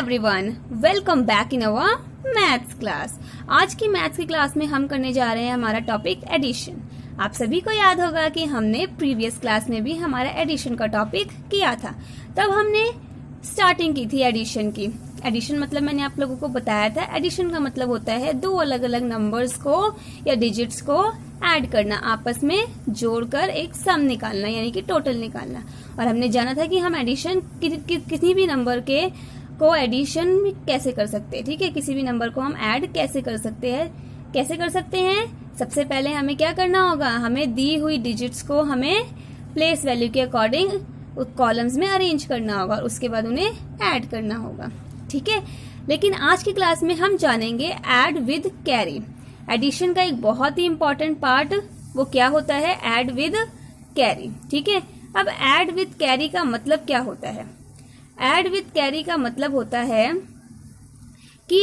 everyone welcome back in our maths class आज की maths की क्लास में हम करने जा रहे हैं हमारा टॉपिक एडिशन आप सभी को याद होगा कि हमने प्रीवियस क्लास में भी हमारा एडिशन का टॉपिक किया था तब हमने स्टार्टिंग की थी एडिशन की एडिशन मतलब मैंने आप लोगों को बताया था एडिशन का मतलब होता है दो अलग अलग नंबर्स को या डिजिट्स को ऐड करना आपस में जोड़कर एक सम निकालना यानी कि टोटल निकालना और हमने जाना था कि हम एडिशन कि, कि, किसी भी नंबर के को एडिशन कैसे कर सकते हैं ठीक है किसी भी नंबर को हम ऐड कैसे कर सकते हैं कैसे कर सकते हैं सबसे पहले हमें क्या करना होगा हमें दी हुई डिजिट्स को हमें प्लेस वैल्यू के अकॉर्डिंग कॉलम्स में अरेंज करना होगा और उसके बाद उन्हें ऐड करना होगा ठीक है लेकिन आज की क्लास में हम जानेंगे ऐड विद कैरी एडिशन का एक बहुत ही इम्पोर्टेंट पार्ट वो क्या होता है एड विद कैरी ठीक है अब एड विद कैरी का मतलब क्या होता है एड विथ कैरी का मतलब होता है कि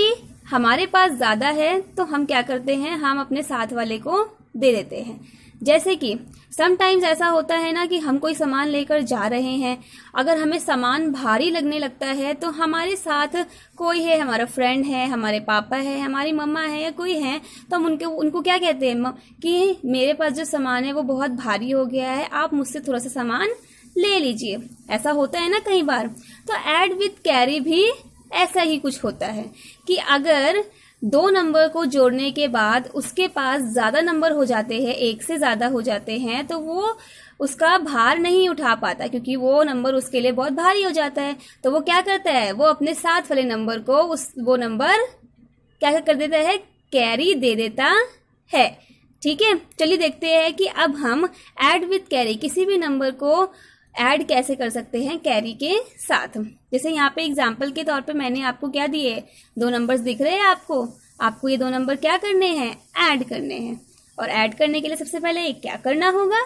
हमारे पास ज़्यादा है तो हम क्या करते हैं हम अपने साथ वाले को दे देते हैं जैसे कि समटाइम्स ऐसा होता है ना कि हम कोई सामान लेकर जा रहे हैं अगर हमें सामान भारी लगने लगता है तो हमारे साथ कोई है हमारा फ्रेंड है हमारे पापा है हमारी मम्मा है या कोई है तो हम उनके उनको क्या कहते हैं कि मेरे पास जो सामान है वो बहुत भारी हो गया है आप मुझसे थोड़ा सा सामान ले लीजिए ऐसा होता है ना कई बार तो एड विथ कैरी भी ऐसा ही कुछ होता है कि अगर दो नंबर को जोड़ने के बाद उसके पास ज़्यादा नंबर हो जाते हैं एक से ज़्यादा हो जाते हैं तो वो उसका भार नहीं उठा पाता क्योंकि वो नंबर उसके लिए बहुत भारी हो जाता है तो वो क्या करता है वो अपने साथ वाले नंबर को उस वो नंबर क्या कर देता है कैरी दे देता है ठीक है चलिए देखते हैं कि अब हम एड विथ कैरी किसी भी नंबर को ऐड कैसे कर सकते हैं कैरी के साथ जैसे यहाँ पे एग्जाम्पल के तौर पे मैंने आपको क्या दिए दो नंबर्स दिख रहे हैं आपको आपको ये दो नंबर क्या करने हैं ऐड करने हैं और ऐड करने के लिए सबसे पहले क्या करना होगा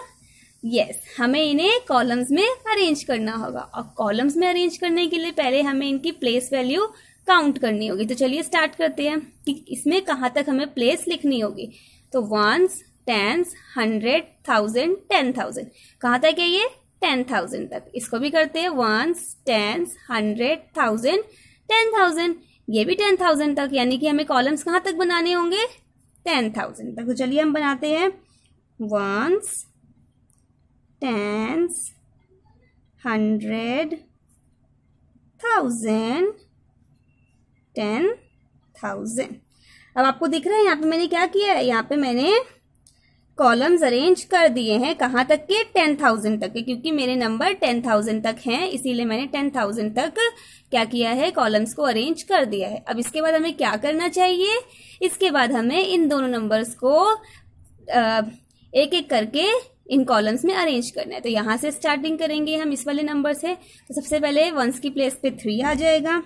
यस yes, हमें इन्हें कॉलम्स में अरेंज करना होगा और कॉलम्स में अरेंज करने के लिए पहले हमें इनकी प्लेस वैल्यू काउंट करनी होगी तो चलिए स्टार्ट करते हैं कि इसमें कहाँ तक हमें प्लेस लिखनी होगी तो ones tens hundred thousand ten thousand कहाँ तक है ये टेन थाउजेंड तक इसको भी करते हैं ones tens hundred thousand ten thousand ये भी टेन थाउजेंड तक यानी कि हमें कॉलम्स कहाँ तक बनाने होंगे टेन थाउजेंड तक तो चलिए हम बनाते हैं ones tens hundred thousand ten thousand अब आपको दिख रहा है यहाँ पे मैंने क्या किया है यहाँ पे मैंने कॉलम्स अरेंज कर दिए हैं कहाँ तक के टेन थाउजेंड तक के क्योंकि मेरे नंबर टेन थाउजेंड तक हैं इसीलिए मैंने टेन थाउजेंड तक क्या किया है कॉलम्स को अरेंज कर दिया है अब इसके बाद हमें क्या करना चाहिए इसके बाद हमें इन दोनों नंबर्स को एक एक करके इन कॉलम्स में अरेंज करना है तो यहाँ से स्टार्टिंग करेंगे हम इस वाले नंबर से तो सबसे पहले वंस की प्लेस पे थ्री आ जाएगा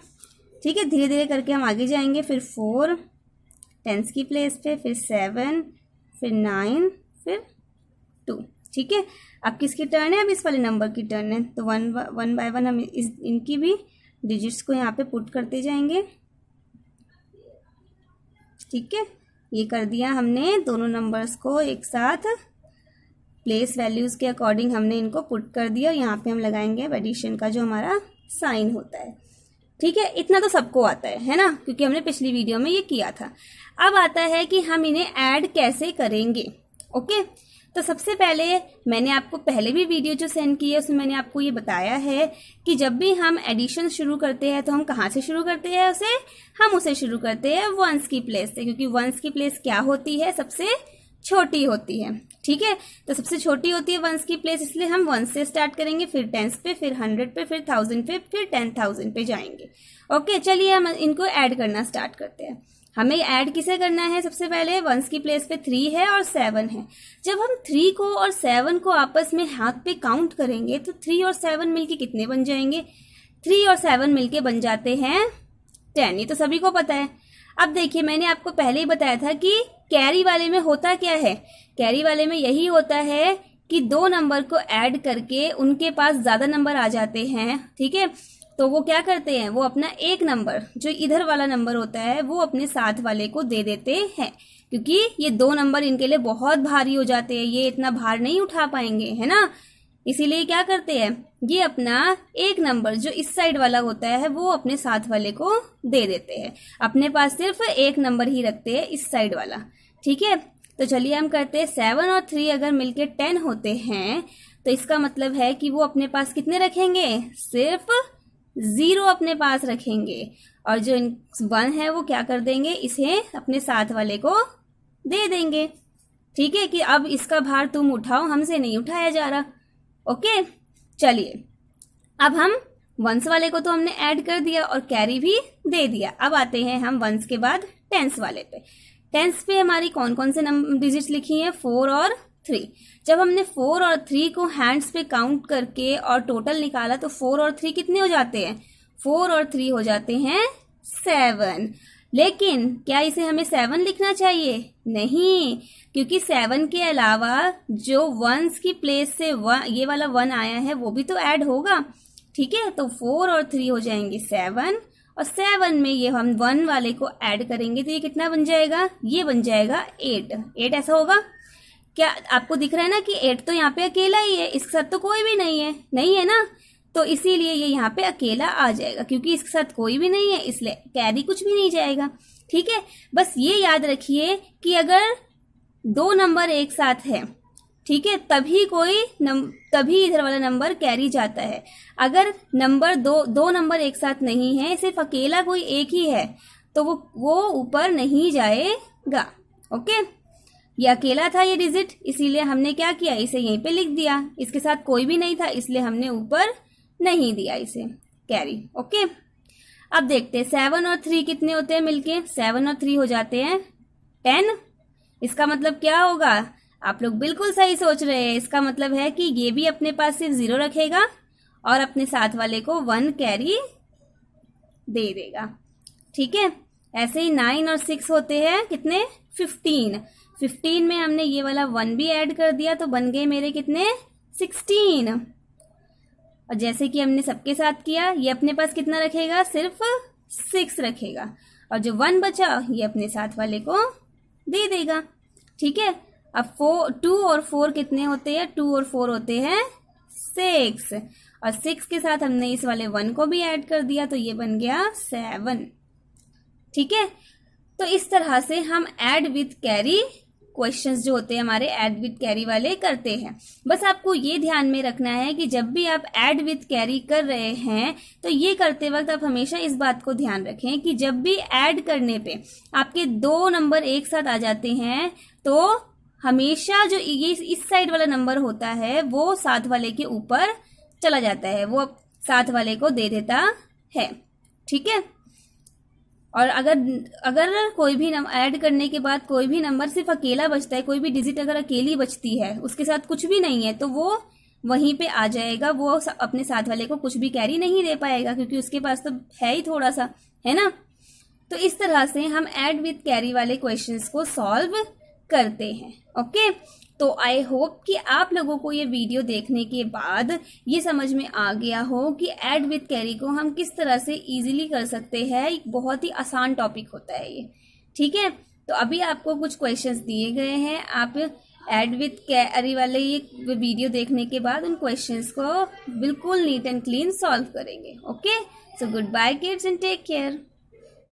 ठीक है धीरे धीरे करके हम आगे जाएंगे फिर फोर टेंस की प्लेस पे फिर सेवन फिर नाइन फिर टू ठीक है अब किसकी टर्न है अब इस वाले नंबर की टर्न है तो वन वन बाय वन हम इस इनकी भी डिजिट्स को यहाँ पे पुट करते जाएंगे ठीक है ये कर दिया हमने दोनों नंबर्स को एक साथ प्लेस वैल्यूज़ के अकॉर्डिंग हमने इनको पुट कर दिया और यहाँ पे हम लगाएंगे एडिशन का जो हमारा साइन होता है ठीक है इतना तो सबको आता है है ना क्योंकि हमने पिछली वीडियो में ये किया था अब आता है कि हम इन्हें ऐड कैसे करेंगे ओके तो सबसे पहले मैंने आपको पहले भी वीडियो जो सेंड की है उसमें मैंने आपको ये बताया है कि जब भी हम एडिशन शुरू करते हैं तो हम कहाँ से शुरू करते हैं उसे हम उसे शुरू करते हैं वंस की प्लेस से क्योंकि वंस की प्लेस क्या होती है सबसे छोटी होती है ठीक है तो सबसे छोटी होती है वंस की प्लेस इसलिए हम वंस से स्टार्ट करेंगे फिर टेंस पे फिर हंड्रेड पे फिर थाउजेंड पे फिर टेन थाउजेंड पे जाएंगे ओके चलिए हम इनको ऐड करना स्टार्ट करते हैं हमें ऐड किसे करना है सबसे पहले वंस की प्लेस पे थ्री है और सेवन है जब हम थ्री को और सेवन को आपस में हाथ पे काउंट करेंगे तो थ्री और सेवन मिलके कितने बन जाएंगे थ्री और सेवन मिलके बन जाते हैं टेन ये तो सभी को पता है अब देखिए मैंने आपको पहले ही बताया था कि कैरी वाले में होता क्या है कैरी वाले में यही होता है कि दो नंबर को ऐड करके उनके पास ज़्यादा नंबर आ जाते हैं ठीक है तो वो क्या करते हैं वो अपना एक नंबर जो इधर वाला नंबर होता है वो अपने साथ वाले को दे देते हैं क्योंकि ये दो नंबर इनके लिए बहुत भारी हो जाते हैं ये इतना भार नहीं उठा पाएंगे है ना इसीलिए क्या करते हैं ये अपना एक नंबर जो इस साइड वाला होता है वो अपने साथ वाले को दे देते हैं अपने पास सिर्फ एक नंबर ही रखते हैं इस साइड वाला ठीक है तो चलिए हम करते हैं सेवन और थ्री अगर मिलके टेन होते हैं तो इसका मतलब है कि वो अपने पास कितने रखेंगे सिर्फ जीरो अपने पास रखेंगे और जो वन है वो क्या कर देंगे इसे अपने साथ वाले को दे देंगे ठीक है कि अब इसका भार तुम उठाओ हमसे नहीं उठाया जा रहा ओके चलिए अब हम वंस वाले को तो हमने ऐड कर दिया और कैरी भी दे दिया अब आते हैं हम वंस के बाद टेंस वाले पे टेंस पे हमारी कौन कौन से डिजिट लिखी है फोर और थ्री जब हमने फोर और थ्री को हैंड्स पे काउंट करके और टोटल निकाला तो फोर और थ्री कितने हो जाते हैं फोर और थ्री हो जाते हैं सेवन लेकिन क्या इसे हमें सेवन लिखना चाहिए नहीं क्योंकि सेवन के अलावा जो वंस की प्लेस से वन, ये वाला वन आया है वो भी तो ऐड होगा ठीक है तो फोर और थ्री हो जाएंगे सेवन और सेवन में ये हम वन वाले को ऐड करेंगे तो ये कितना बन जाएगा ये बन जाएगा एट एट ऐसा होगा क्या आपको दिख रहा है ना कि एट तो यहाँ पे अकेला ही है इसके साथ तो कोई भी नहीं है नहीं है ना तो इसीलिए ये यहाँ पे अकेला आ जाएगा क्योंकि इसके साथ कोई भी नहीं है इसलिए कैरी कुछ भी नहीं जाएगा ठीक है बस ये याद रखिए कि अगर दो नंबर एक साथ है ठीक है तभी कोई नम तभी इधर वाला नंबर कैरी जाता है अगर नंबर दो दो नंबर एक साथ नहीं है सिर्फ अकेला कोई एक ही है तो वो वो ऊपर नहीं जाएगा ओके ये अकेला था ये डिजिट इसीलिए हमने क्या किया इसे यहीं पे लिख दिया इसके साथ कोई भी नहीं था इसलिए हमने ऊपर नहीं दिया इसे कैरी ओके अब देखते हैं सेवन और थ्री कितने होते हैं मिलके सेवन और थ्री हो जाते हैं टेन इसका मतलब क्या होगा आप लोग बिल्कुल सही सोच रहे हैं इसका मतलब है कि ये भी अपने पास सिर्फ जीरो रखेगा और अपने साथ वाले को वन कैरी दे देगा ठीक है ऐसे ही नाइन और सिक्स होते हैं कितने फिफ्टीन फिफ्टीन में हमने ये वाला वन भी ऐड कर दिया तो बन गए मेरे कितने सिक्सटीन और जैसे कि हमने सबके साथ किया ये अपने पास कितना रखेगा सिर्फ सिक्स रखेगा और जो वन बचा ये अपने साथ वाले को दे देगा ठीक है अब फोर टू और फोर कितने होते हैं टू और फोर होते हैं सिक्स और सिक्स के साथ हमने इस वाले वन को भी ऐड कर दिया तो ये बन गया सेवन ठीक है तो इस तरह से हम ऐड विथ कैरी क्वेश्चंस जो होते हैं हमारे एड विथ कैरी वाले करते हैं बस आपको ये ध्यान में रखना है कि जब भी आप एड विथ कैरी कर रहे हैं तो ये करते वक्त आप हमेशा इस बात को ध्यान रखें कि जब भी एड करने पे आपके दो नंबर एक साथ आ जाते हैं तो हमेशा जो ये इस साइड वाला नंबर होता है वो साथ वाले के ऊपर चला जाता है वो साथ वाले को दे देता है ठीक है और अगर अगर कोई भी ऐड करने के बाद कोई भी नंबर सिर्फ अकेला बचता है कोई भी डिजिट अगर अकेली बचती है उसके साथ कुछ भी नहीं है तो वो वहीं पे आ जाएगा वो अपने साथ वाले को कुछ भी कैरी नहीं दे पाएगा क्योंकि उसके पास तो है ही थोड़ा सा है ना तो इस तरह से हम ऐड विथ कैरी वाले क्वेश्चंस को सॉल्व करते हैं ओके तो आई होप कि आप लोगों को ये वीडियो देखने के बाद ये समझ में आ गया हो कि एड विथ कैरी को हम किस तरह से इजीली कर सकते हैं एक बहुत ही आसान टॉपिक होता है ये ठीक है तो अभी आपको कुछ क्वेश्चंस दिए गए हैं आप एड विथ कैरी वाले ये वीडियो देखने के बाद उन क्वेश्चंस को बिल्कुल नीट एंड क्लीन सॉल्व करेंगे okay so goodbye kids and take care